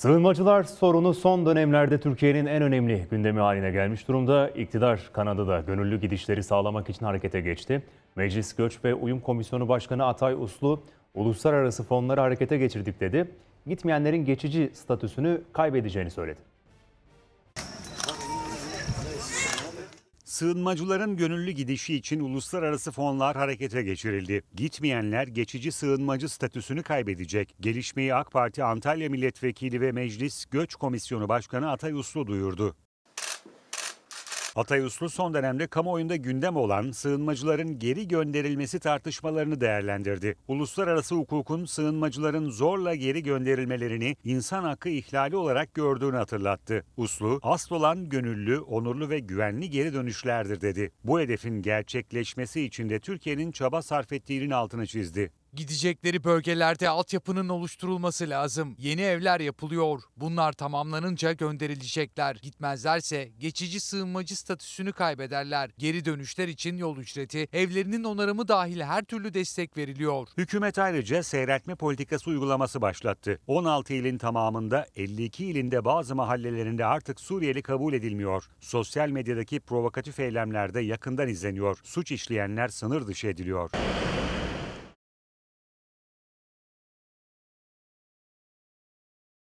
Sığınmacılar sorunu son dönemlerde Türkiye'nin en önemli gündemi haline gelmiş durumda. İktidar Kanada'da gönüllü gidişleri sağlamak için harekete geçti. Meclis Göç ve Uyum Komisyonu Başkanı Atay Uslu, uluslararası fonları harekete geçirdik dedi. Gitmeyenlerin geçici statüsünü kaybedeceğini söyledi. Sığınmacıların gönüllü gidişi için uluslararası fonlar harekete geçirildi. Gitmeyenler geçici sığınmacı statüsünü kaybedecek. Gelişmeyi AK Parti Antalya Milletvekili ve Meclis Göç Komisyonu Başkanı Atay Uslu duyurdu. Atay Uslu son dönemde kamuoyunda gündem olan sığınmacıların geri gönderilmesi tartışmalarını değerlendirdi. Uluslararası hukukun sığınmacıların zorla geri gönderilmelerini insan hakkı ihlali olarak gördüğünü hatırlattı. Uslu, asıl olan gönüllü, onurlu ve güvenli geri dönüşlerdir dedi. Bu hedefin gerçekleşmesi için de Türkiye'nin çaba sarf ettiğinin altını çizdi. Gidecekleri bölgelerde altyapının oluşturulması lazım. Yeni evler yapılıyor. Bunlar tamamlanınca gönderilecekler. Gitmezlerse geçici sığınmacı statüsünü kaybederler. Geri dönüşler için yol ücreti, evlerinin onarımı dahil her türlü destek veriliyor. Hükümet ayrıca seyretme politikası uygulaması başlattı. 16 ilin tamamında 52 ilinde bazı mahallelerinde artık Suriyeli kabul edilmiyor. Sosyal medyadaki provokatif eylemlerde yakından izleniyor. Suç işleyenler sınır dışı ediliyor.